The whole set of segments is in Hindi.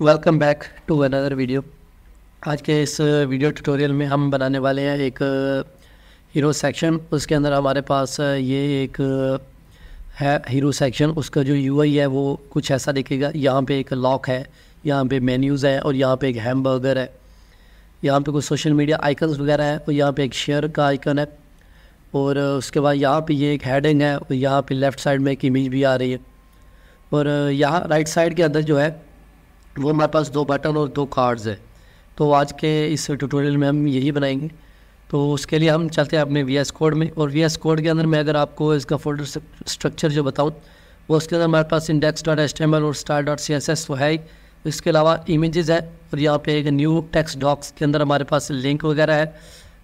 Welcome back to another video आज के इस वीडियो ट्यूटोरियल में हम बनाने वाले हैं एक हीरो uh, सेक्शन उसके अंदर हमारे पास uh, ये एक uh, है हीरो सेक्शन उसका जो यू है वो कुछ ऐसा दिखेगा यहाँ पे एक लॉक है यहाँ पे मेन्यूज़ है और यहाँ पे एक हैमबर्गर है यहाँ पे कुछ सोशल मीडिया आइकन्स वगैरह है और यहाँ पे एक शेयर का आइकन है और उसके बाद यहाँ पे ये एक हेडिंग है और यहाँ पे लेफ़्ट साइड में एक इमेज भी आ रही है और यहाँ राइट साइड के अंदर जो है वो हमारे पास दो बटन और दो कार्ड्स है तो आज के इस ट्यूटोरियल में हम यही बनाएंगे तो उसके लिए हम चलते हैं अपने वी एस कोड में और वी एस कोड के अंदर मैं अगर आपको इसका फोल्डर स्ट्रक्चर जो बताऊँ वो उसके अंदर हमारे पास इंडेक्स डॉट एस एल और star dot C S S तो है ही इसके अलावा इमेजेस है और यहाँ पे एक न्यू टेक्स डॉक्स के अंदर हमारे पास लिंक वगैरह है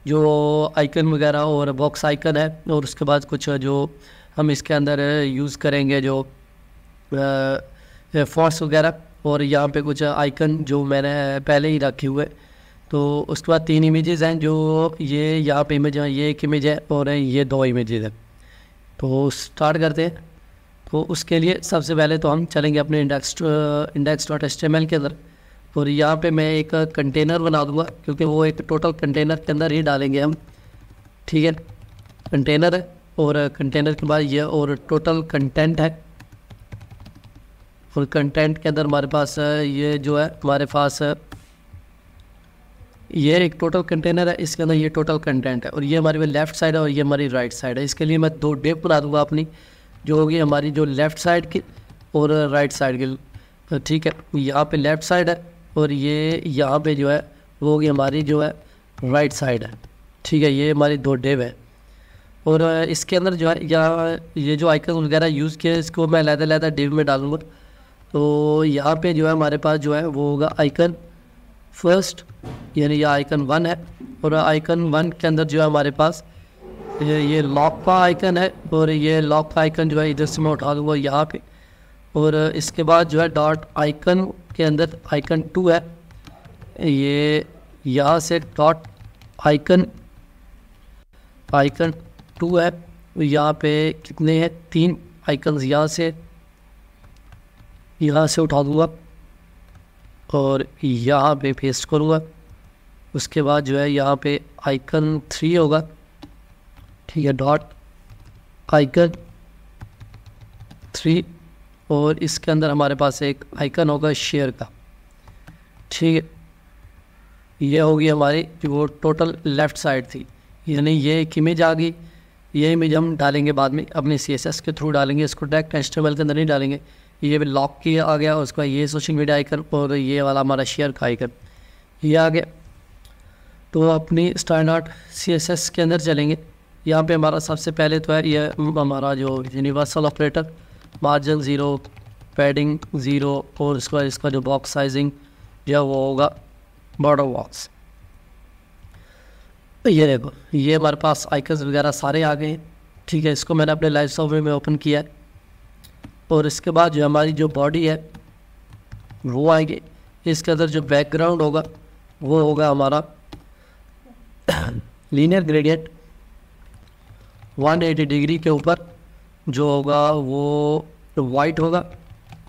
जो आइकन वगैरह और बॉक्स आइकन है और उसके बाद कुछ जो हम इसके अंदर यूज़ करेंगे जो फॉर्स वगैरह और यहाँ पे कुछ आइकन जो मैंने पहले ही रखे हुए तो उसके बाद तीन इमेजेस हैं जो ये यहाँ पे इमेज हैं ये एक इमेज है और ये दो इमेजेस है तो स्टार्ट करते हैं तो उसके लिए सबसे पहले तो हम चलेंगे अपने index index dot S L के अंदर और यहाँ पे मैं एक कंटेनर बना दूंगा क्योंकि वो एक टोटल कंटेनर के अंदर ही डालेंगे हम ठीक है कंटेनर है और कंटेनर के बाद ये और टोटल कंटेंट है और कंटेंट के अंदर हमारे पास ये जो है हमारे पास ये एक टोटल कंटेनर है इसके अंदर ये टोटल कंटेंट है और ये हमारे लेफ्ट साइड है और ये हमारी राइट साइड है इसके लिए मैं दो डेप बना दूंगा अपनी जो होगी हमारी जो लेफ़्ट साइड की और राइट साइड की ठीक है यहाँ पे लेफ़्ट साइड है और ये यहाँ पे जो है वो होगी हमारी जो है राइट साइड है ठीक है ये हमारी दो डेप है और इसके अंदर जो है यहाँ ये जो आइकन वगैरह यूज़ किए इसको मैं लहदा लहदा डेप में डालूँगा तो यहाँ पे जो है हमारे पास जो है वो होगा आइकन फर्स्ट यानी यह आइकन वन है और आइकन वन के अंदर जो है हमारे पास ये ये लॉक का आइकन है और ये लॉक का आइकन जो है इधर से मैं उठा दूँगा यहाँ पे और इसके बाद जो है डॉट आइकन के अंदर आइकन टू है ये यहाँ से डॉट आइकन आइकन टू है यहाँ पे कितने हैं तीन आइकन यहाँ से यहाँ से उठा दूँगा और यहाँ पे पेस्ट करूँगा उसके बाद जो है यहाँ पे आइकन थ्री होगा ठीक है डॉट आइकन थ्री और इसके अंदर हमारे पास एक आइकन होगा शेयर का ठीक है ये होगी हमारी वो टोटल लेफ़्ट साइड थी यानी ये एक इमेज आ गई ये इमेज हम डालेंगे बाद में अपने सी के थ्रू डालेंगे इसको डायरेक्ट एस्टेबल के अंदर नहीं डालेंगे ये भी लॉक किया आ गया उसके बाद ये सोशल मीडिया आइकन और ये वाला हमारा शेयर का आइकन ये आ गया तो अपनी स्टैंडर्ड सी एस एस के अंदर चलेंगे यहाँ पे हमारा सबसे पहले तो है ये हमारा जो universal operator margin zero padding zero और उसके बाद इसका जो बॉक्स साइजिंग जो वो होगा बॉर्डर बॉक्स तो ये देखो ये हमारे पास आइकन्स वगैरह सारे आ गए ठीक है इसको मैंने अपने लाइव सॉफ्टवेयर में ओपन किया है और इसके बाद जो हमारी जो बॉडी है वो आएंगे इसके अंदर जो बैकग्राउंड होगा वो होगा हमारा लीनियर ग्रेडियंट 180 डिग्री के ऊपर जो होगा वो वाइट होगा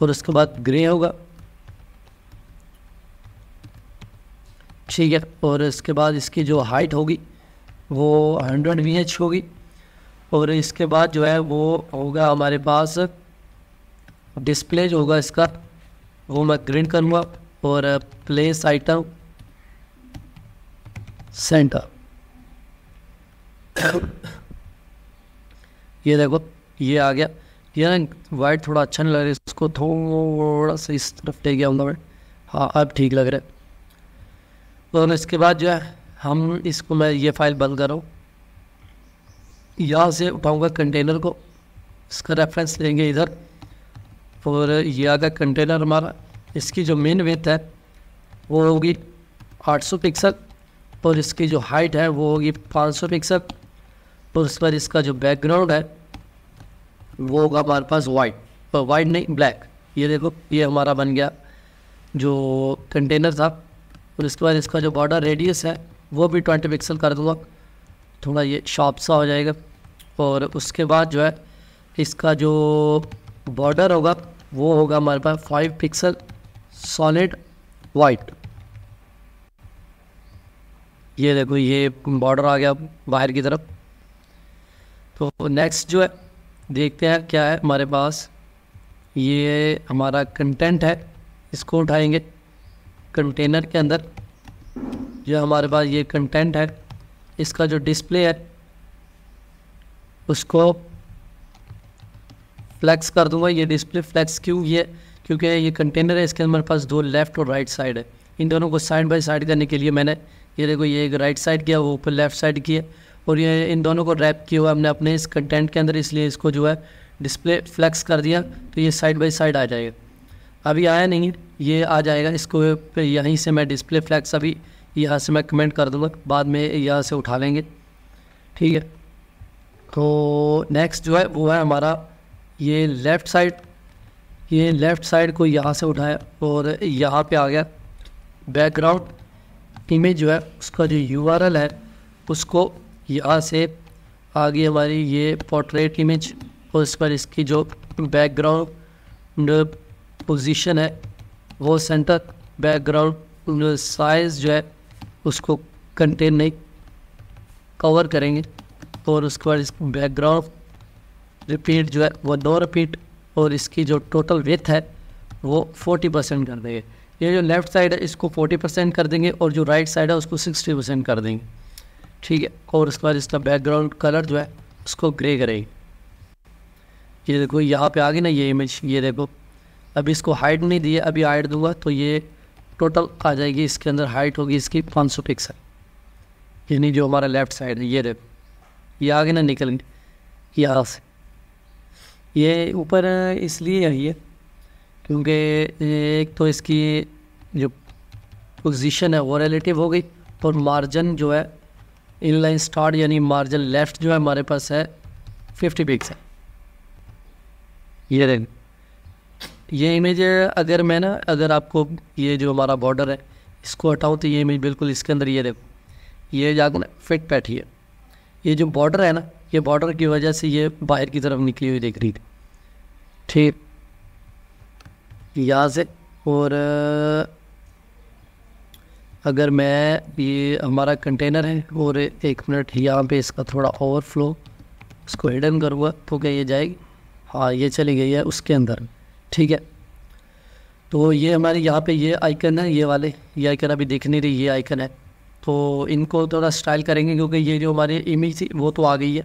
और उसके बाद ग्रे होगा ठीक है और इसके बाद इसकी जो हाइट होगी वो 100 वी होगी और इसके बाद जो है वो होगा हमारे पास डिस्प्ले जो होगा इसका वो मैं ग्रीन करूँगा और प्लेस आइटम सेंटर ये देखो ये आ गया ये ना वाइट थोड़ा अच्छा नहीं लग रहा है इसको थोड़ा सा इस तरफ ले गया हूँ मैं हाँ अब ठीक लग रहा है और इसके बाद जो है हम इसको मैं ये फाइल बंद कर रहा हूँ यहाँ से उठाऊँगा कंटेनर को इसका रेफरेंस लेंगे इधर और ये गया कंटेनर हमारा इसकी जो मेन वेथ है वो होगी 800 पिक्सल और इसकी जो हाइट है वो होगी 500 पिक्सल और उस पर इसका जो बैकग्राउंड है वो होगा हमारे पास वाइट पर वाइट नहीं ब्लैक ये देखो ये हमारा बन गया जो कंटेनर था और इसके बाद इसका जो बॉर्डर रेडियस है वो भी ट्वेंटी पिक्सल कर दूँगा थोड़ा ये शॉप सा हो जाएगा और उसके बाद जो है इसका जो बॉर्डर होगा वो होगा हमारे पास फाइव पिक्सल सॉलिड वाइट ये देखो ये बॉर्डर आ गया बाहर की तरफ तो नेक्स्ट जो है देखते हैं क्या है हमारे पास ये हमारा कंटेंट है इसको उठाएंगे कंटेनर के अंदर जो हमारे पास ये कंटेंट है इसका जो डिस्प्ले है उसको फ्लैक्स कर दूंगा ये डिस्प्ले फ्लैक्स क्यों ये क्योंकि ये कंटेनर है इसके अंदर मेरे पास दो लेफ्ट और राइट साइड है इन दोनों को साइड बाई साइड करने के लिए मैंने ये देखो ये एक राइट साइड किया वो ऊपर लेफ्ट साइड किया और ये इन दोनों को रैप किया हुआ हमने अपने इस कंटेंट के अंदर इसलिए इसको जो है डिस्प्ले फ्लैक्स कर दिया तो ये साइड बाई साइड आ जाएगा अभी आया नहीं ये आ जाएगा इसको यहीं से मैं डिस्प्ले फ्लैक्स अभी यहाँ से मैं कमेंट कर दूँगा बाद में यहाँ से उठा लेंगे ठीक है तो नेक्स्ट जो है वो है हमारा ये लेफ़्ट साइड ये लेफ़्ट साइड को यहाँ से उठाया और यहाँ पे आ गया बैकग्राउंड इमेज जो है उसका जो यू है उसको यहाँ से आ गई हमारी ये पोर्ट्रेट इमेज और इस पर इसकी जो बैकग्राउंड पोजीशन है वो सेंटर बैकग्राउंड साइज जो है उसको कंटेन नहीं कवर करेंगे और उसके बाद इस बैकग्राउंड रिपीट जो है वो दो रिपीट और इसकी जो टोटल वेथ है वो फोर्टी परसेंट कर देंगे ये जो लेफ़्ट साइड है इसको फोर्टी परसेंट कर देंगे और जो राइट साइड है उसको सिक्सटी परसेंट कर देंगे ठीक है और उसके बाद इसका बैकग्राउंड कलर जो है उसको ग्रे करेंगे ये देखो यहाँ पे आ गई ना ये इमेज ये देखो अभी इसको हाइट नहीं दी है अभी हाइट दूंगा तो ये टोटल आ जाएगी इसके अंदर हाइट होगी इसकी पाँच सौ पिक्सल यानी जो हमारा लेफ़्ट साइड है ये देखो ये आगे ना निकलेंगे यहाँ से ये ऊपर इसलिए आई है क्योंकि एक तो इसकी जो पोजीशन है वो रिलेटिव हो गई और मार्जिन जो है इनलाइन स्टार्ट यानी मार्जिन लेफ़्ट जो है हमारे पास है फिफ्टी पिक्स है ये रेन ये इमेज अगर मैं ना अगर आपको ये जो हमारा बॉर्डर है इसको हटाऊँ तो ये इमेज बिल्कुल इसके अंदर ये देखो ये जाकर फिट बैठी है ये जो बॉर्डर है ना ये बॉर्डर की वजह से ये बाहर की तरफ निकली हुई दिख रही थी ठीक यहाँ से और अगर मैं ये हमारा कंटेनर है और एक मिनट यहाँ पे इसका थोड़ा ओवरफ्लो इसको हिडन करूँगा तो क्या ये जाएगी हाँ ये चली गई है उसके अंदर ठीक है तो ये हमारे यहाँ पे ये आइकन है ये वाले ये आइकन अभी देख नहीं रही ये आइकन है तो इनको थोड़ा स्टाइल करेंगे क्योंकि ये जो हमारी इमेज थी वो तो आ गई है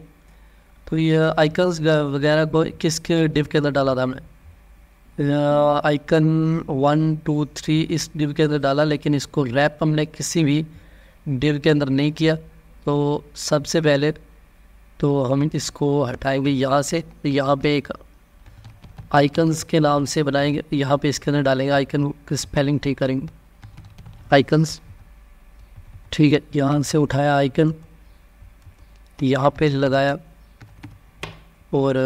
तो ये आइकन्स वगैरह को किस के डिव के अंदर डाला था हमने आइकन वन टू थ्री इस डिव के अंदर डाला लेकिन इसको रैप हमने किसी भी डिव के अंदर नहीं किया तो सबसे पहले तो हम इसको हटाएंगे यहाँ से यहाँ पे एक आइकन्स के नाम से बनाएंगे यहाँ पे इसके अंदर डालेंगे आइकन की स्पेलिंग ठीक करेंगे आइकन्स ठीक है यहाँ से उठाया आइकन यहाँ पे लगाया और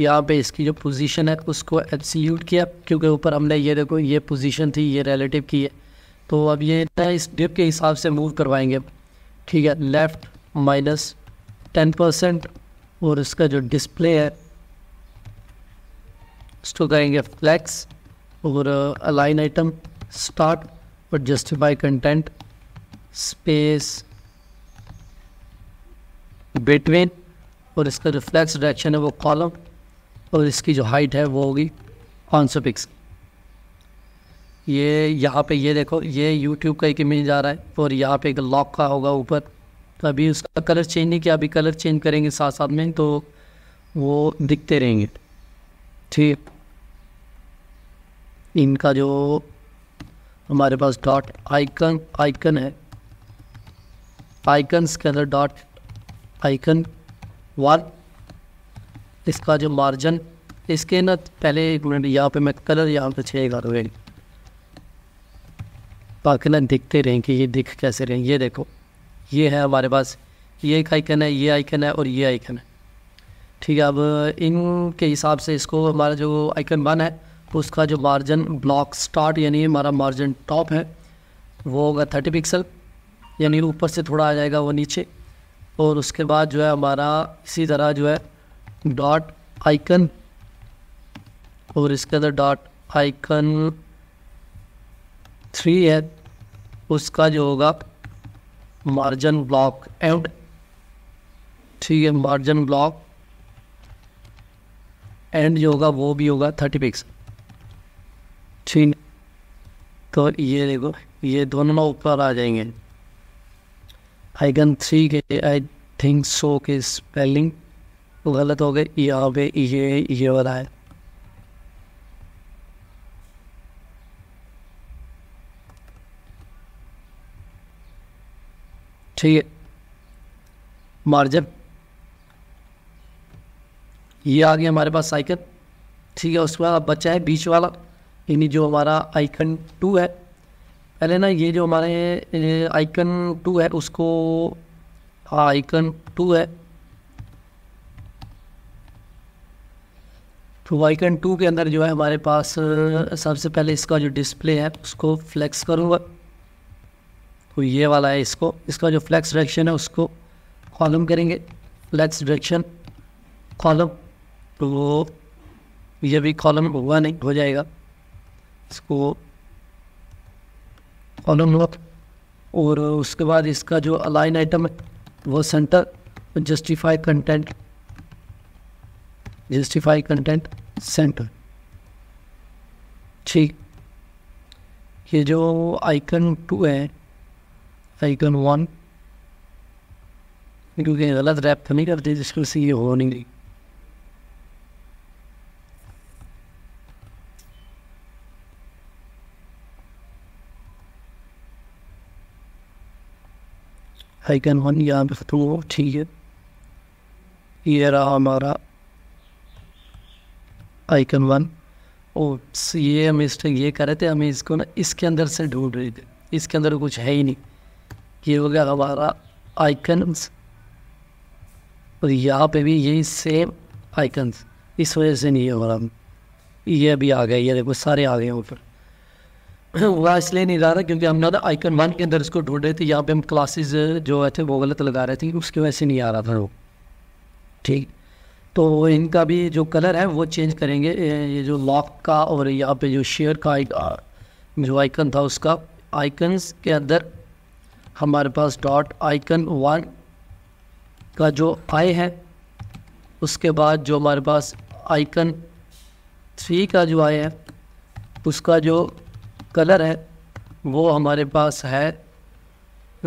यहाँ पे इसकी जो पोजीशन है उसको एब्सीयूट किया क्योंकि ऊपर हमने ये देखो ये पोजीशन थी ये रिलेटिव की है तो अब ये इस डिप के हिसाब से मूव करवाएंगे ठीक है लेफ़्ट माइनस टेन परसेंट और इसका जो डिस्प्ले है उसको करेंगे फ्लैक्स और align item start but justify content space between और इसका रिफ्लेक्स डायरेक्शन है वो कॉलम और इसकी जो हाइट है वो होगी पाँच सौ पिक्स ये यहाँ पे ये देखो ये यूट्यूब का एक इमेज जा रहा है और यहाँ पे एक लॉक का होगा ऊपर तो अभी उसका कलर चेंज नहीं किया अभी कलर चेंज करेंगे साथ साथ में तो वो दिखते रहेंगे ठीक इनका जो हमारे पास डॉट आइकन आइकन है आइकन के अंदर डॉट आइकन वन इसका जो मार्जिन इसके ना पहले एक मिनट यहाँ पे मैं कलर यहाँ पे छः कर रहे बाकी ना दिखते रहें कि ये दिख कैसे रहें ये देखो ये है हमारे पास ये एक आइकन है ये आइकन है और ये आइकन है ठीक है अब इनके हिसाब से इसको हमारा जो आइकन वन है तो उसका जो मार्जिन ब्लॉक स्टार्ट यानी हमारा मार्जिन टॉप है वो होगा थर्टी पिक्सल यानी ऊपर से थोड़ा आ जाएगा वो नीचे और उसके बाद जो है हमारा इसी तरह जो है डॉट आइकन और इसके अंदर डॉट आइकन थ्री है उसका जो होगा मार्जिन ब्लॉक एंड ठीक है मार्जिन ब्लॉक एंड जो होगा वो भी होगा थर्टी पिक्सल नहीं तो ये देखो ये दोनों ना ऊपर आ जाएंगे आइगन थ्री के आई थिंक सो के स्पेलिंग गलत हो गए यहाँ पे ये ये वाला है ठीक है मार्जिन ये आ गया हमारे पास साइकिल ठीक है उसके बाद बचा है बीच वाला यानी जो हमारा आइकन टू है पहले ना ये जो हमारे आइकन टू है उसको हाँ आइकन टू है तो आइकन टू के अंदर जो है हमारे पास सबसे पहले इसका जो डिस्प्ले है उसको फ्लैक्स करूँगा तो ये वाला है इसको इसका जो फ्लैक्स डायरेक्शन है उसको कॉलम करेंगे फ्लैक्स डायरेक्शन कॉलम तो ये भी कॉलम हुआ नहीं हो जाएगा इसको कॉलम लॉक और उसके बाद इसका जो अलाइन आइटम है वो center justify content justify content center ठीक ये जो आइकन टू है आइकन वन क्योंकि गलत रैप तो नहीं करते जिसको से ये हो नहीं रही हाइकन वन यहाँ पे ठीक है ये रहा हमारा आइकन वन और ये मिस्टेक ये कर रहे थे हमें इसको ना इसके अंदर से ढूंढ रहे थे इसके अंदर कुछ है ही नहीं ये हो गया हमारा आइकन्स और यहाँ पे भी यही सेम आइकन्स इस वजह से नहीं है हमारा ये अभी आ गए ये देखो सारे आ गए ऊपर हुआ इसलिए नहीं जा रहा क्योंकि हम ना आइकन वन के अंदर इसको ढूंढ रहे थे यहाँ पे हम क्लासेस जो है थे वो गलत लगा रहे थे उसकी वजह से नहीं आ रहा था वो ठीक तो इनका भी जो कलर है वो चेंज करेंगे ये जो लॉक का और यहाँ पे जो शेयर का जो आइकन था उसका आइकन्स के अंदर हमारे पास डॉट आइकन वन का जो आई है उसके बाद जो हमारे पास आइकन थ्री का जो आई है उसका जो कलर है वो हमारे पास है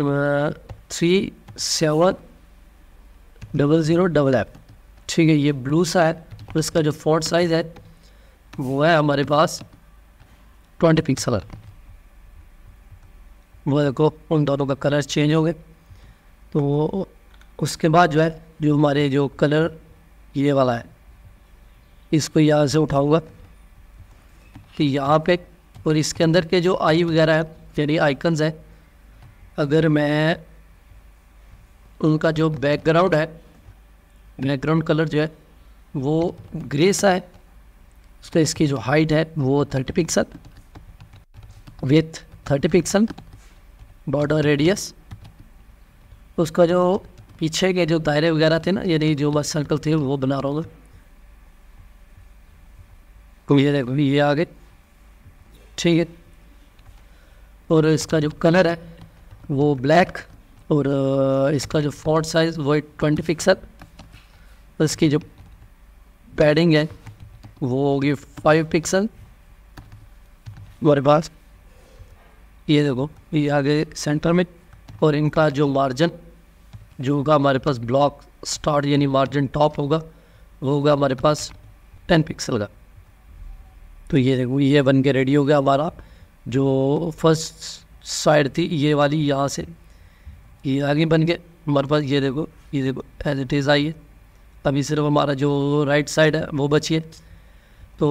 three seven double zero double F ठीक है ये ब्लू सा है और इसका जो फॉन्ट साइज़ है वो है हमारे पास ट्वेंटी पिक्सल वो देखो उन दोनों का कलर चेंज हो गए तो उसके बाद जो है जो हमारे जो कलर ये वाला है इसको यहाँ से उठाऊँगा कि यहाँ पे और इसके अंदर के जो आई वगैरह है यानी आइकन्स है अगर मैं उनका जो बैकग्राउंड है बैकग्राउंड कलर जो है वो ग्रे सा है उसका तो इसकी जो हाइट है वो thirty pixel width thirty pixel border radius उसका जो पीछे के जो दायरे वगैरह थे ना यानी जो बस सर्कल थे वो बना रहा हूँ तो ये देखो ये आ गए ठीक है और इसका जो कलर है वो ब्लैक और इसका जो फॉर्ड साइज़ वो ट्वेंटी पिक्सल इसकी जो पैडिंग है वो होगी फाइव पिक्सल हमारे पास ये देखो ये आगे सेंटर में और इनका जो मार्जिन जो होगा हमारे पास ब्लॉक स्टार्ट यानी मार्जिन टॉप होगा वो होगा हमारे पास टेन पिक्सल का तो ये देखो ये बन के रेडी हो गया हमारा जो फर्स्ट साइड थी ये वाली यहाँ से ये आगे बन के हमारे पास ये देखो ये देखो एज इट इज़ आइए अभी सिर्फ हमारा जो राइट साइड है वो बची है तो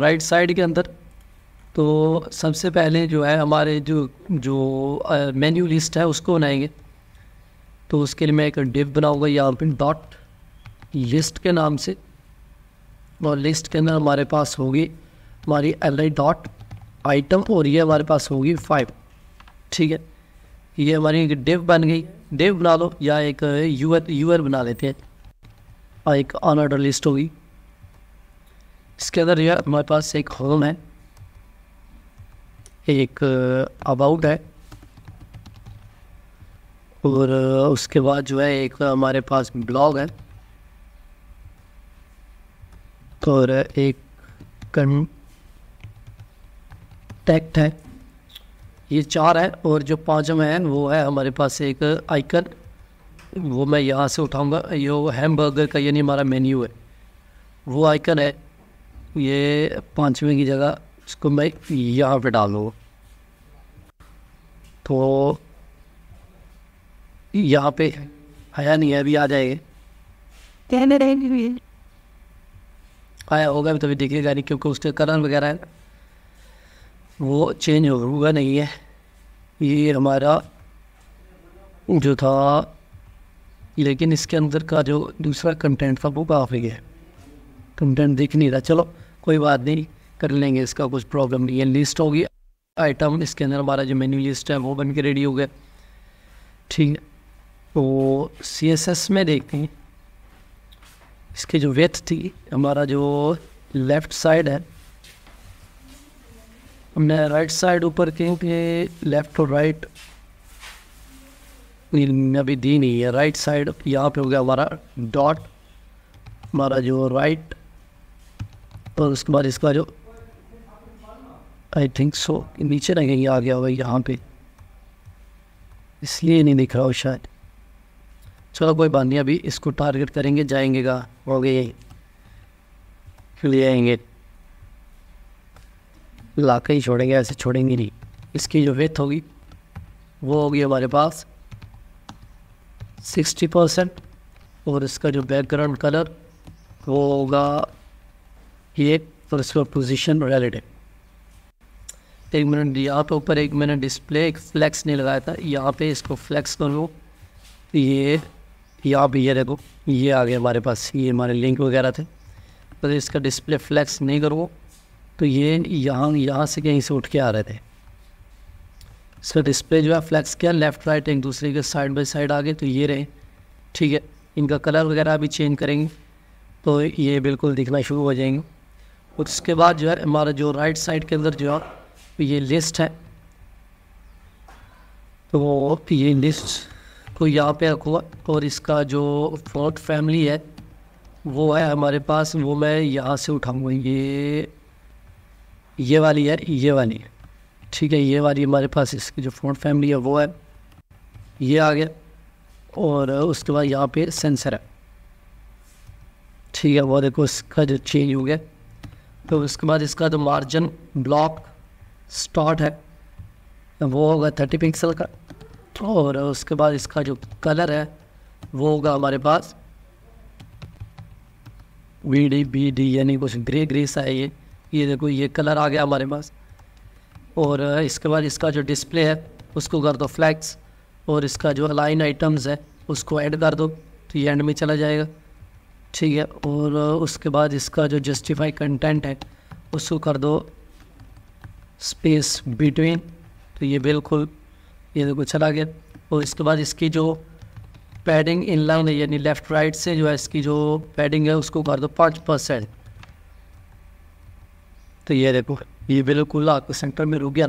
राइट साइड के अंदर तो सबसे पहले जो है हमारे जो जो मेन्यू लिस्ट है उसको बनाएंगे तो उसके लिए मैं एक डिप बनाऊंगा यहाँ पर डॉट लिस्ट के नाम से और लिस्ट के अंदर हमारे पास होगी हमारी एल आई डॉट आइटम और ये हमारे पास होगी फाइव ठीक है ये हमारी एक डिव बन गई डिव बना लो या एक यूआर यूआर बना लेते हैं और एक ऑन ऑर्डर लिस्ट होगी इसके अंदर यह हमारे पास एक होम है एक अबाउट uh, है और uh, उसके बाद जो है एक हमारे पास ब्लॉग है और एक कन टैक्ट है ये चार है और जो पाँचवा है वो है हमारे पास एक आइकन वो मैं यहाँ से उठाऊँगा ये हैम बर्गर का यानी हमारा मेन्यू है वो आइकन है ये पाँचवें की जगह इसको मैं यहाँ पे डालूँगा तो यहाँ पे आया नहीं है अभी आ जाएंगे कहने रहेंगे आया होगा भी तभी देखिएगा नहीं क्योंकि उसके कलर वगैरह है वो चेंज होगा नहीं है ये हमारा जो था लेकिन इसके अंदर का जो दूसरा कंटेंट था वो काफ़ी है कंटेंट दिख नहीं रहा चलो कोई बात नहीं कर लेंगे इसका कुछ प्रॉब्लम नहीं है लिस्ट होगी आइटम इसके अंदर हमारा जो मेन्यू लिस्ट है वो बन के रेडी हो गया ठीक है तो सी एस एस में देखते हैं इसके जो वेथ थी हमारा जो लेफ़्ट साइड है हमने राइट साइड ऊपर क्योंकि लेफ्ट और राइट अभी दी नहीं है राइट साइड यहाँ पे हो गया हमारा डॉट हमारा जो राइट और उसके बाद इसका जो आई थिंक सो नीचे ना कहीं आ गया होगा यहाँ पे इसलिए नहीं दिख रहा हो शायद चलो कोई बात नहीं अभी इसको टारगेट करेंगे जाएंगे का हो गया यही ले आएंगे इलाका ही छोड़ेंगे ऐसे छोड़ेंगे नहीं इसकी जो वेथ होगी वो होगी हमारे पास सिक्सटी परसेंट और इसका जो बैकग्राउंड कलर वो होगा ये और इसका पोजिशन रिलेटिव एक मिनट यहाँ पे ऊपर एक मैंने डिस्प्ले एक फ्लैक्स नहीं लगाया था यहाँ पे इसको फ्लैक्स कर लो ये यहाँ पे ये देखो ये आ गया हमारे पास ये हमारे लिंक वगैरह थे पर इसका डिस्प्ले फ्लैक्स नहीं करो तो ये यहाँ यहाँ से कहीं से उठ के आ रहे थे इसका डिस्प्ले जो है फ्लैक्स किया लेफ़्ट राइट एक दूसरे के साइड बाई साइड आ गए तो ये रहे ठीक है इनका कलर वगैरह भी चेंज करेंगे तो ये बिल्कुल दिखना शुरू हो जाएंगे और उसके बाद जो है हमारा जो राइट साइड के अंदर जो है तो ये लिस्ट है तो ये लिस्ट को यहाँ पे रखूँगा और इसका जो फोर्थ फैमिली है वो है हमारे पास वो मैं यहाँ से उठाऊँगा ये ये वाली यार ये वाली ठीक है ये वाली हमारे पास इसकी जो फ्रंट फैमिली है वो है ये आ गया और उसके बाद यहाँ पे सेंसर है ठीक है वो देखो इसका जो चेंज हो गया तो उसके बाद इसका जो मार्जिन ब्लॉक स्टार्ट है वो होगा थर्टी पिक्सल का और उसके बाद इसका जो कलर है वो होगा हमारे पास वी डी बी डी यानी कुछ ग्रे ग्रे सा है ये ये देखो ये कलर आ गया हमारे पास और इसके बाद इसका जो डिस्प्ले है उसको कर दो फ्लैक्स और इसका जो लाइन आइटम्स है उसको ऐड कर दो तो ये एंड में चला जाएगा ठीक है और उसके बाद इसका जो जस्टिफाई कंटेंट है उसको कर दो स्पेस बिटवीन तो ये बिल्कुल ये देखो चला गया और इसके बाद इसकी जो पैडिंग लाइन है यानी लेफ़्ट राइट से जो है इसकी जो पैडिंग है उसको कर दो पाँच परसेंट तो ये देखो ये बिल्कुल आपको सेंटर में रुक गया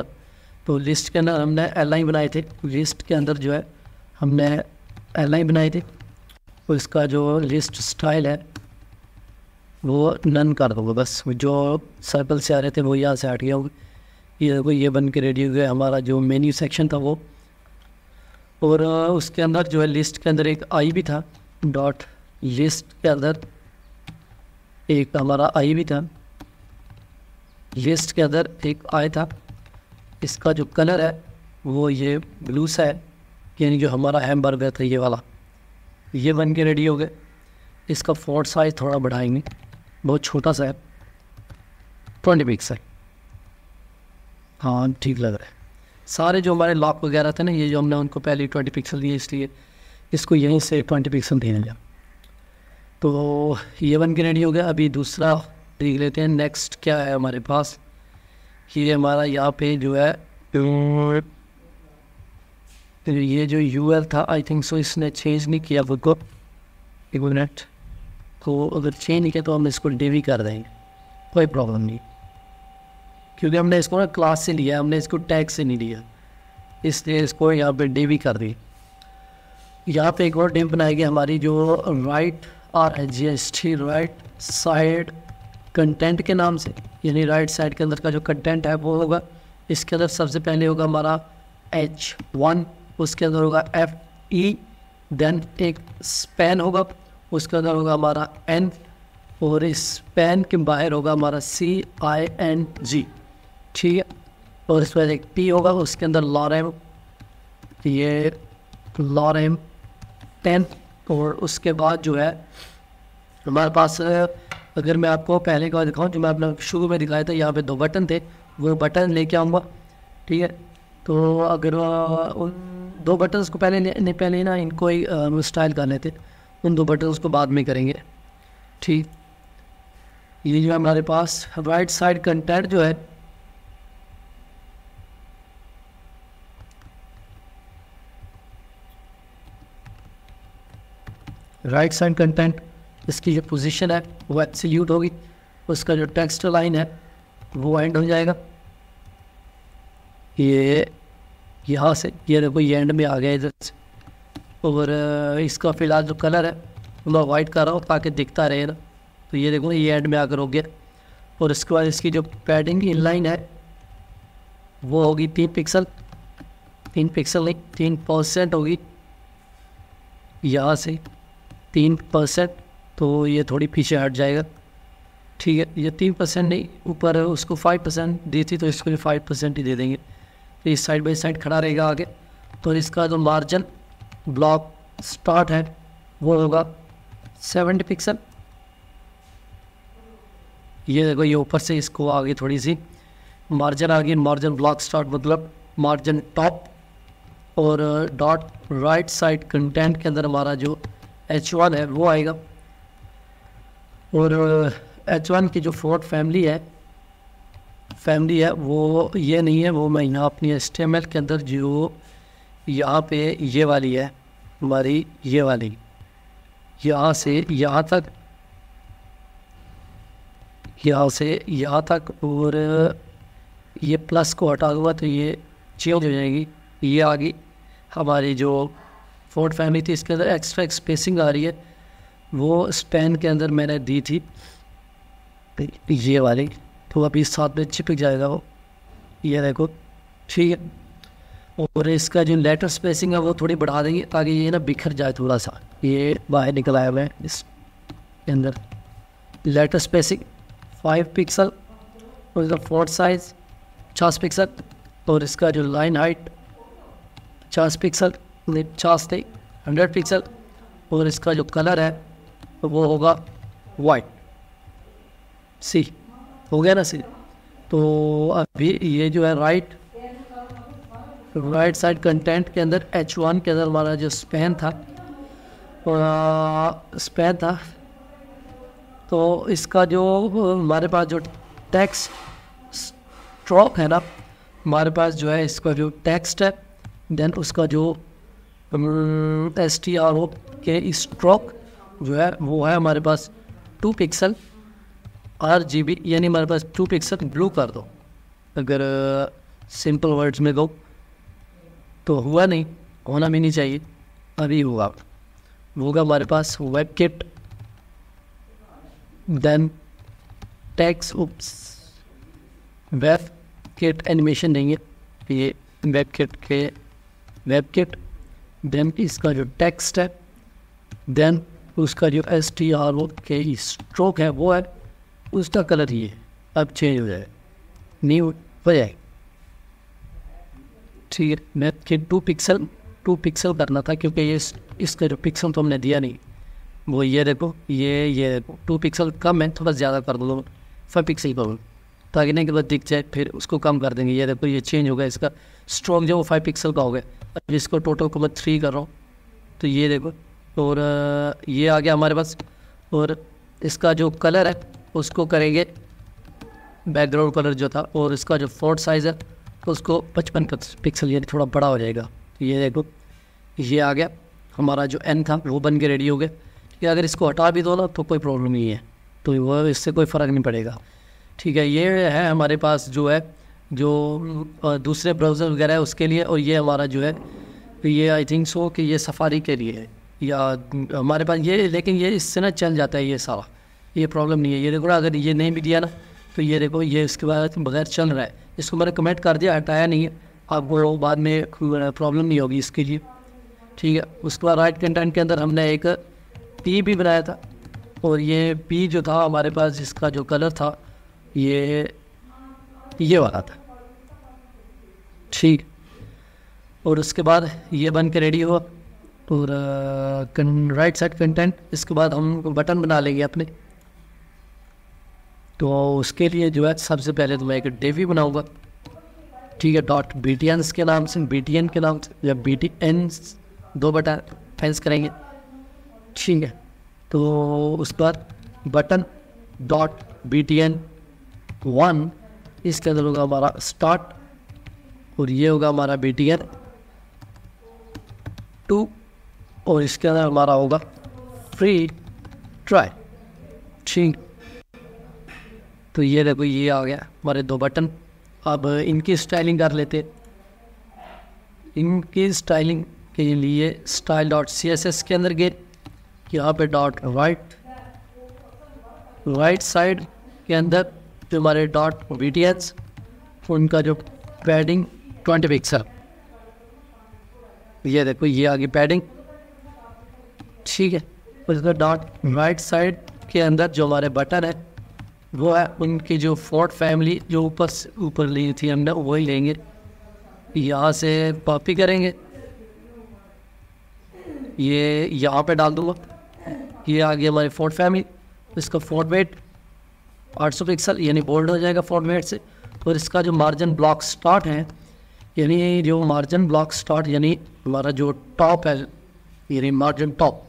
तो लिस्ट के अंदर हमने एल बनाए थे लिस्ट के अंदर जो है हमने एल बनाए थे तो इसका जो लिस्ट स्टाइल है वो नन कर दोगे बस जो सर्कल से आ रहे थे वो यहाँ से हट गया होगा ये देखो ये बन के रेडी हो गया हमारा जो मेन्यू सेक्शन था वो और उसके अंदर जो है लिस्ट के अंदर एक आई भी था डॉट लिस्ट के अंदर एक हमारा आई भी था लिस्ट के अंदर एक आया था इसका जो कलर है वो ये ब्लू सा है यानी जो हमारा हैम बर्गर था ये वाला ये बन के रेडी हो गए इसका फोर्ट साइज़ थोड़ा बढ़ाएंगे बहुत छोटा सा है ट्वेंटी पिक्सल हाँ ठीक लग रहा है सारे जो हमारे लॉक वगैरह थे ना ये जो हमने उनको पहले ट्वेंटी पिक्सल दिए इसलिए इसको यहीं से ट्वेंटी पिक्सल देने लिया तो ये वन के रेडी हो गया अभी दूसरा ठीक लेते हैं नेक्स्ट क्या है हमारे पास ये हमारा यहाँ पे जो है तो ये जो यू एल था आई थिंक सो इसने चेंज नहीं किया खुद को एक मिनट तो अगर चेंज नहीं किया तो हम इसको डेवी कर देंगे कोई प्रॉब्लम नहीं क्योंकि हमने इसको ना क्लास से लिया हमने इसको टैग से नहीं लिया इसलिए इसको यहाँ पे डेवी कर दी यहाँ पे एक और डेम बनाएगी हमारी जो right R H G S T right side content के नाम से यानी राइट साइड के अंदर का जो कंटेंट है वो होगा इसके अंदर सबसे पहले होगा हमारा एच वन उसके अंदर होगा एफ ई देन एक स्पैन होगा उसके अंदर होगा हमारा एन और इस पेन के बाहर होगा हमारा सी आई एन जी ठीक है और इसके बाद एक पी होगा उसके अंदर लॉरेम ये लॉरेम टेन और उसके बाद जो है हमारे पास अगर मैं आपको पहले का दिखाऊँ जो मैं अपना शुरू में दिखाया था यहाँ पे दो बटन थे वो बटन लेके आऊँगा ठीक है तो अगर उन दो बटन को पहले नहीं पहले ना इनको ही स्टाइल कर लेते उन दो बटन को बाद में करेंगे ठीक ये जो है हमारे पास राइट साइड कंटेंट जो है राइट साइड कंटेंट इसकी जो पोजीशन है वो एक्सल्यूट होगी उसका जो टेक्स्ट लाइन है वो एंड हो जाएगा ये यहाँ से ये देखो ये एंड में आ गया इधर से और इसका फ़िलहाल जो कलर है मैं वाइट कर रहा हूँ ताकि दिखता रहे ना तो ये देखो ये एंड में आकर हो गया और इसके बाद इसकी जो पैडिंग इन लाइन है वो होगी तीन पिक्सल तीन पिक्सल नहीं तीन परसेंट होगी यहाँ से तीन परसेंट तो ये थोड़ी पीछे हट जाएगा ठीक है ये तीन परसेंट नहीं ऊपर उसको फाइव परसेंट दी थी तो इसको भी फाइव परसेंट ही दे देंगे तो ये साइड बाई साइड खड़ा रहेगा आगे तो इसका जो मार्जिन ब्लॉक स्टार्ट है वो होगा सेवेंटी पिक्सल ये देखो ये ऊपर से इसको आगे थोड़ी सी मार्जिन आगे मार्जिन ब्लॉक स्टार्ट मतलब मार्जिन टॉप और डॉट राइट साइड कंटेंट के अंदर हमारा जो एच वन है वो आएगा और एच वन की जो फोर्थ फैमिली है फैमिली है वो ये नहीं है वो मैं यहाँ अपनी एस के अंदर जो यहाँ पे ये वाली है हमारी ये वाली यहाँ से यहाँ तक यहाँ से यहाँ तक और ये प्लस को हटा हुआ तो ये चेंज हो जाएगी ये आ गई हमारी जो फोर्थ फैमिली थी इसके अंदर एक्स्ट्रा स्पेसिंग आ रही है वो स्पेन के अंदर मैंने दी थी ये वाली तो अभी साथ में चिपक जाएगा वो ये देखो ठीक है और इसका जो लेटर स्पेसिंग है वो थोड़ी बढ़ा देंगे ताकि ये ना बिखर जाए थोड़ा सा ये बाहर निकल आया मैं इस के अंदर लेटर स्पेसिंग फाइव पिक्सल और इसका फोर्थ साइज पचास पिक्सल और इसका जो लाइन हाइट पचास पिक्सल पचास थे हंड्रेड पिक्सल और इसका जो कलर है तो वो होगा वाइट सी हो गया ना सी तो अभी ये जो है राइट राइट साइड कंटेंट के अंदर एच वन के अंदर हमारा जो स्पेन था स्पेन था तो इसका जो हमारे पास जो टैक्स स्ट्रोक है ना हमारे पास जो है इसका जो टेक्स्ट है देन उसका जो एस टी आर ओ के स्ट्रोक जो है वो है हमारे पास two pixel R G B यानी हमारे पास टू पिक्सल ब्लू कर दो अगर सिंपल वर्ड्स में दो तो हुआ नहीं होना भी नहीं चाहिए अभी हुआ होगा हमारे पास webkit then text oops webkit animation देंगे ये वेब किट के वेब किट देन इसका जो टेक्स्ट है देन उसका जो एस टी आर ओ के स्ट्रोक है वो है उसका कलर ही है अब चेंज हो जाए न्यू हो जाए ठीक है मैं फिर टू पिक्सल टू पिक्सल करना था क्योंकि ये इसका जो पिक्सल तो हमने दिया नहीं वो ये देखो ये ये देखो टू पिक्सल कम है थोड़ा ज़्यादा कर दो फाइव पिक्सल करो ताकि नहीं कि बस दिख जाए फिर उसको कम कर देंगे ये देखो ये चेंज हो गया इसका स्ट्रोक जो वो फाइव पिक्सल का हो गया अब इसको टोटल को मैं थ्री कर रहा हूँ तो ये देखो और ये आ गया हमारे पास और इसका जो कलर है उसको करेंगे बैकग्राउंड कलर जो था और इसका जो फोर्ट साइज़ है उसको पचपन पिक्सल यानी थोड़ा बड़ा हो जाएगा ये देखो ये आ गया हमारा जो एन था वो बन के रेडी हो गया ठीक है अगर इसको हटा भी दो ना तो कोई प्रॉब्लम नहीं है तो वो इससे कोई फ़र्क नहीं पड़ेगा ठीक है ये है हमारे पास जो है जो दूसरे ब्राउज़र वगैरह है उसके लिए और ये हमारा जो है ये आई थिंक सो कि ये सफारी के लिए है या हमारे पास ये लेकिन ये इससे ना चल जाता है ये सारा ये प्रॉब्लम नहीं है ये देखो ना अगर ये नहीं भी दिया ना तो ये देखो ये इसके बाद बगैर चल रहा है इसको मैंने कमेंट कर दिया हटाया नहीं है आपको बाद में प्रॉब्लम नहीं होगी इसके लिए ठीक है उसके बाद राइट कंटेंट के अंदर हमने एक पी भी बनाया था और ये पी जो था हमारे पास इसका जो कलर था ये ये वाला था ठीक और उसके बाद ये बन के रेडी हुआ और राइट साइड कंटेंट इसके बाद हम बटन बना लेंगे अपने तो उसके लिए जो है सबसे पहले तो मैं एक डेवी बनाऊंगा ठीक है डॉट बी टी एन के नाम से बी टी एन के नाम से या बी टी एन दो बटन फेंस करेंगे ठीक है तो उस पर button dot B T N one इसके अंदर होगा हमारा स्टार्ट और ये होगा हमारा बी टी एन टू और इसके अंदर हमारा होगा फ्री ट्राई ठीक तो ये देखो ये आ गया हमारे दो बटन अब इनकी स्टाइलिंग कर लेते इनकी स्टाइलिंग के लिए style dot C S S के अंदर गए यहाँ पे डॉट राइट राइट साइड के अंदर जो हमारे डॉट वी टी एच उनका जो पैडिंग ट्वेंटी पिक्सल ये देखो ये आ गई पैडिंग ठीक है उसको डॉट राइट साइड के अंदर जो हमारे बटन है वो है उनकी जो फोर्ट फैमिली जो ऊपर ऊपर ली थी हमने वही लेंगे यहाँ से कॉपी करेंगे ये यहाँ पे डाल दूँगा ये आ गया हमारी फोर्ट फैमिली इसका फोर्ट वेट 800 पिक्सल यानी बोल्ड हो जाएगा फोर्ट वेट से और इसका जो मार्जिन ब्लॉक स्टार्ट है यानी जो मार्जिन ब्लॉक स्टार्ट यानी हमारा जो टॉप है यानी मार्जिन टॉप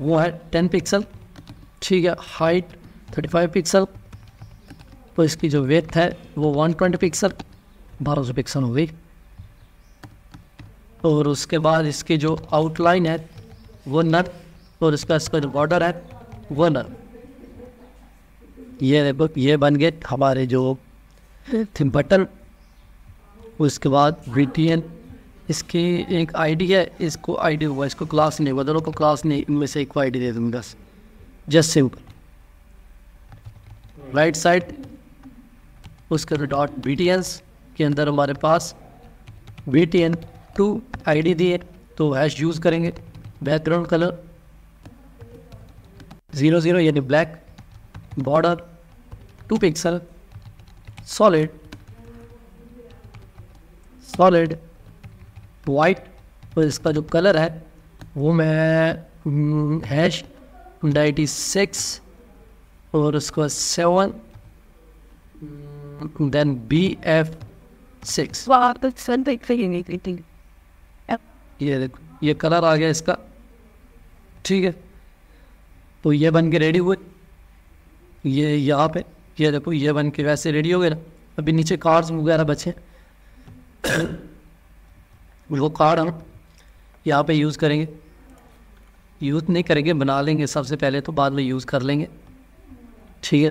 वो है टेन पिक्सल ठीक है हाइट थर्टी फाइव पिक्सल तो इसकी जो वेथ है वो वन ट्वेंटी पिक्सल बारह सौ पिक्सल हो गई और उसके बाद इसकी जो आउटलाइन है वो नर और इसका इसका जो बॉर्डर है वो नर ये ये बन गए हमारे जो थिम्पटन हाँ। उसके बाद ब्रिटियन इसकी एक आईडी है इसको आईडी होगा इसको क्लास नहीं होगा दोनों को क्लास नहीं इनमें से एक को आईडी दे दूंगा बस जस्ट सिंपल राइट साइड उसके डॉट बी के अंदर हमारे पास B T N two I D दिए तो हैश यूज़ करेंगे बैकग्राउंड कलर ज़ीरो ज़ीरो यानी black border two pixel solid solid white और इसका जो कलर है वो मैं हैश नाइन्टी सिक्स और उसका seven then B F six ये देखो ये कलर आ गया इसका ठीक है तो ये बन के रेडी हुए ये यहाँ पे ये देखो ये बन के वैसे रेडी हो गया ना अभी नीचे कार्स वगैरह बचे वो कार्ड हम यहाँ पे यूज़ करेंगे यूज़ नहीं करेंगे बना लेंगे सबसे पहले तो बाद में यूज़ कर लेंगे ठीक है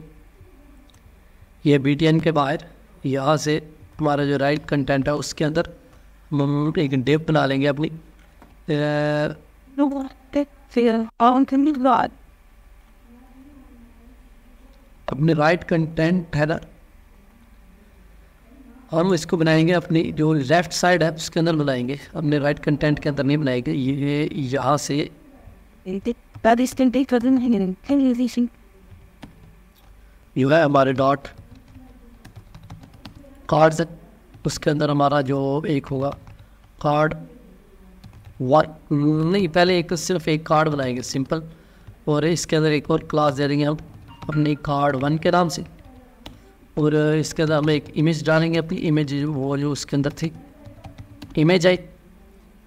ये बी के बाहर यहाँ से हमारा जो राइट कंटेंट है उसके अंदर एक डेप बना लेंगे अपनी अपने राइट कंटेंट है ना और हम इसको बनाएंगे अपनी जो लेफ़्ट साइड है उसके अंदर बनाएंगे अपने राइट कंटेंट के अंदर नहीं बनाएंगे ये यहाँ से यू है हमारे डॉट कार्ड उसके अंदर हमारा जो एक होगा कार्ड वन नहीं पहले एक सिर्फ एक कार्ड बनाएंगे सिंपल और इसके अंदर एक और क्लास दे देंगे हम अपने कार्ड वन के नाम से और इसके अंदर हमें एक इमेज डालेंगे अपनी इमेज वो जो उसके अंदर थी इमेज आई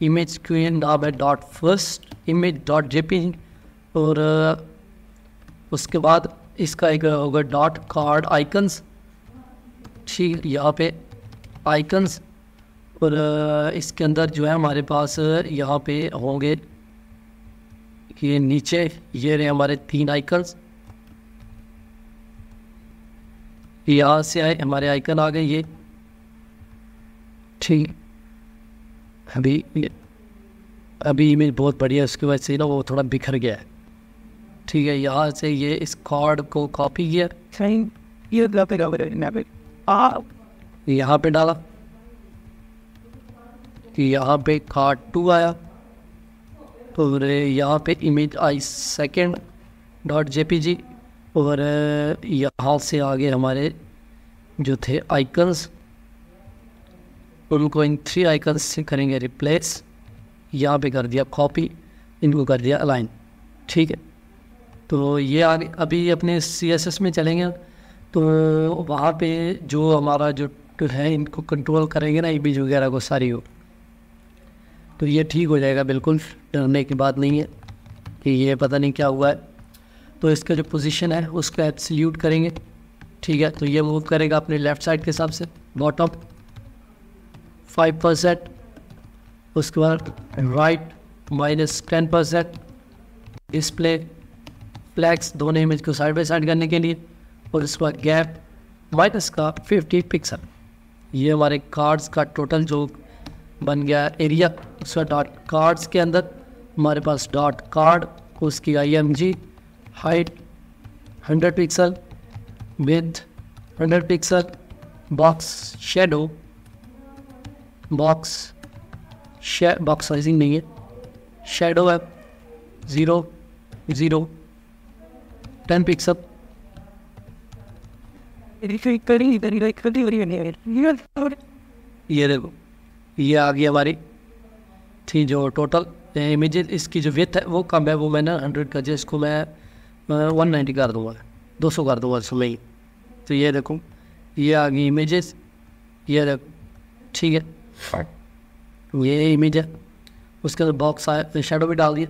इमेज क्यू नाम है dot first image dot J P और उसके बाद इसका एक होगा डॉट कार्ड आइकन्स ठीक यहाँ पे आइकन्स और इसके अंदर जो है हमारे पास यहाँ पे होंगे ये नीचे ये रहे हमारे तीन आइकन्स यहाँ से आए हमारे आइकन आ गए ये ठीक अभी अभी इमेज बहुत बढ़िया उसकी वजह से ना वो थोड़ा बिखर गया है ठीक है यहाँ से ये इस कार्ड को कॉपी किया यहाँ पे डाला यहाँ पे कार्ड टू आया तो यहाँ पे इमेज आई second dot J P G और यहाँ से आगे हमारे जो थे आइकन्स उनको इन थ्री आइकन्स से करेंगे रिप्लेस यहाँ पे कर दिया कॉपी इनको कर दिया अलाइन ठीक है तो ये आगे अभी अपने सी एस एस में चलेंगे तो वहाँ पे जो हमारा जो है इनको कंट्रोल करेंगे ना इमेज वगैरह को सारी हो तो ये ठीक हो जाएगा बिल्कुल डरने की बात नहीं है कि ये पता नहीं क्या हुआ है तो इसका जो पोजीशन है उसको सल्यूट करेंगे ठीक है तो ये मूव करेगा अपने लेफ़्ट साइड के हिसाब से बॉटम फाइव परसेंट उसके बाद right minus ten percent display flex दोनों इमेज को साइड बाई साइड करने के लिए और उसके बाद गैप माइनस का फिफ्टी पिक्सल ये हमारे कार्ड्स का टोटल जो बन गया एरिया उसका डॉट कार्ड्स के अंदर हमारे पास डॉट कार्ड उसकी I M G height 100 pixel width 100 box shadow shadow box box sizing नहीं है शेडो है ज़ीरो ज़ीरो टेन पिक्सल ये देखो ये आ गई हमारी थी जो टोटल इमेज इसकी जो वेथ है वो कम है वो मैंने हंड्रेड का जिसको मैं वन मतलब नाइन्टी कर दूंगा दो सौ कर दूंगा सुबह ही तो ये देखो ये आ गई इमेजेस ये देखो ठीक है ये इमेज है उसके अंदर बॉक्स आया शेडो तो भी डाल दिया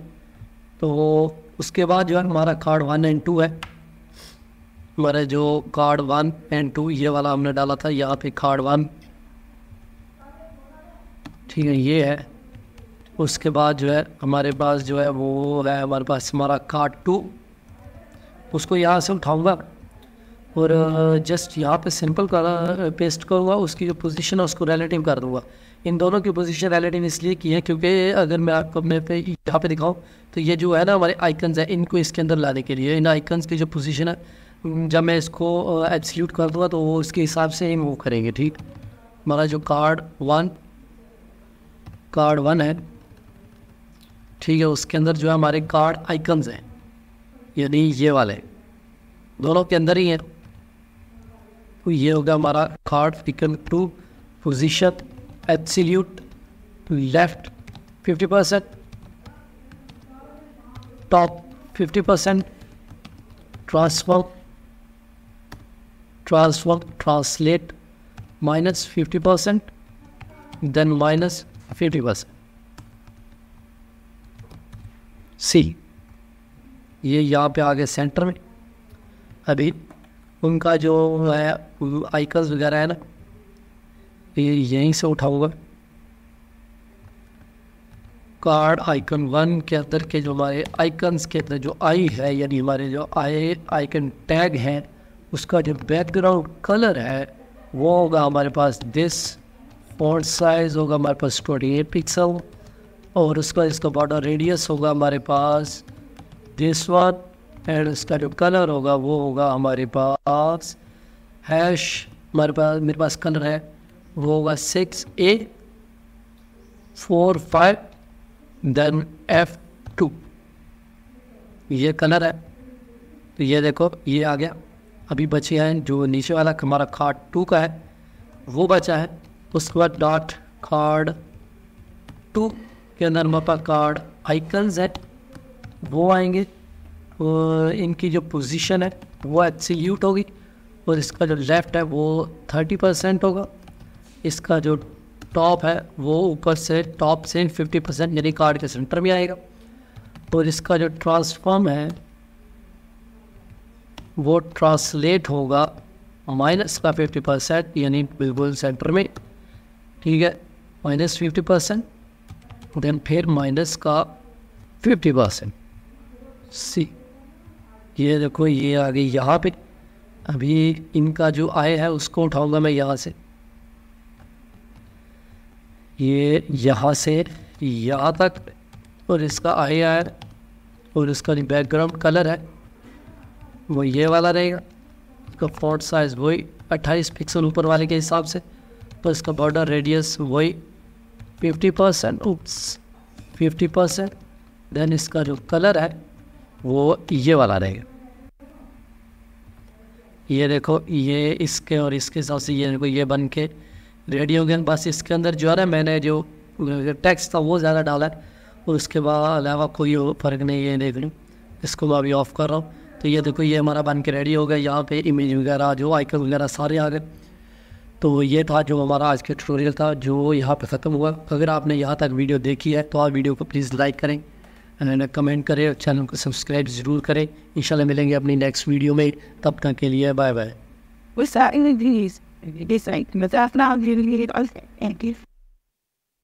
तो उसके बाद जो है हमारा कार्ड वन एंड टू है हमारे जो कार्ड वन एंड टू ये वाला हमने डाला था यहाँ पे कार्ड वन ठीक है ये है उसके बाद जो है हमारे पास जो है वो है हमारे पास हमारा कार्ड टू उसको यहाँ से उठाऊँगा और जस्ट हम्म। यहाँ पे सिंपल कलर पेस्ट करूँगा उसकी जो पोजीशन है उसको रिलेटिव कर दूँगा इन दोनों की पोजीशन रिलेटिव इसलिए की है क्योंकि अगर मैं आपको मेरे पे यहाँ पे दिखाऊँ तो ये जो है ना हमारे आइकन्स हैं इनको इसके अंदर लाने के लिए इन आइकन्स की जो पोजीशन है जब मैं इसको एब्सल्यूट कर दूँगा तो वो उसके हिसाब से ही मूव करेंगे ठीक हमारा जो कार्ड वन कार्ड वन है ठीक है उसके अंदर जो है हमारे कार्ड आइकन्स हैं ये नहीं ये वाले दोनों के अंदर ही हैं तो ये होगा हमारा कार्ड पिकन टू position absolute left 50 percent top 50 percent transform transform translate minus 50 percent then minus 50 percent सी ये यहाँ पे आ गए सेंटर में अभी उनका जो है आइकल्स वगैरह है ना ये यहीं से उठा होगा कार्ड आइकन वन के अंदर के जो हमारे आइकन्स के अंदर जो आई है यानी हमारे जो आई आइकन टैग है उसका जो बैकग्राउंड कलर है वो होगा हमारे पास दिस पॉन्ट साइज़ होगा हमारे पास ट्वेंटी एट पिक्सल और उसका इसका बॉर्डर रेडियस होगा हमारे पास दिस एंड इसका जो कलर होगा वो होगा हमारे पास हैश हमारे पास मेरे पास कलर है वो होगा six A four five then F two ये कलर है तो ये देखो ये आ गया अभी बचे हैं जो नीचे वाला हमारा कार्ड टू का है वो बचा है उसके बाद डॉट कार्ड टू के अंदर हमारे पास कार्ड आइकन्स है वो आएंगे और इनकी जो पोजीशन है वो एब्सोल्यूट होगी और इसका जो लेफ़्ट है वो थर्टी परसेंट होगा इसका जो टॉप है वो ऊपर से टॉप से फिफ्टी परसेंट यानी कार्ड के सेंटर में आएगा और इसका जो ट्रांसफॉर्म है वो ट्रांसलेट होगा माइनस का फिफ्टी परसेंट यानी बिल्कुल सेंटर में ठीक है माइनस फिफ्टी परसेंट देन फिर माइनस का फिफ्टी परसेंट सी ये देखो ये आ गई यहाँ पे अभी इनका जो आय है उसको उठाऊंगा मैं यहाँ से ये यहाँ से यहाँ तक और इसका आई आय और इसका जो बैकग्राउंड कलर है वो ये वाला रहेगा इसका फॉन्ट साइज वही 28 पिक्सल ऊपर वाले के हिसाब से पर इसका बॉर्डर रेडियस वही 50 परसेंट फिफ्टी परसेंट देन इसका जो कलर है वो ये वाला रहेगा ये देखो ये इसके और इसके हिसाब से ये देखो ये बन के रेडी हो गया बस इसके अंदर जो है ना मैंने जो टैक्स था वो ज़्यादा डाला है और उसके बाद अलावा कोई फ़र्क नहीं है देख लूँ इसको मैं अभी ऑफ़ कर रहा हूँ तो ये देखो ये हमारा बन के रेडी हो गया यहाँ पे इमेज वगैरह जो आइकन वगैरह सारे आ गए तो ये था जो हमारा आज का ट्यूटोरियल था जो यहाँ पे ख़त्म हुआ अगर आपने यहाँ तक वीडियो देखी है तो आप वीडियो को प्लीज़ लाइक करें एंड कमेंट करें चैनल को सब्सक्राइब ज़रूर करें इंशाल्लाह मिलेंगे अपनी नेक्स्ट वीडियो में तब तक के लिए बाय बाय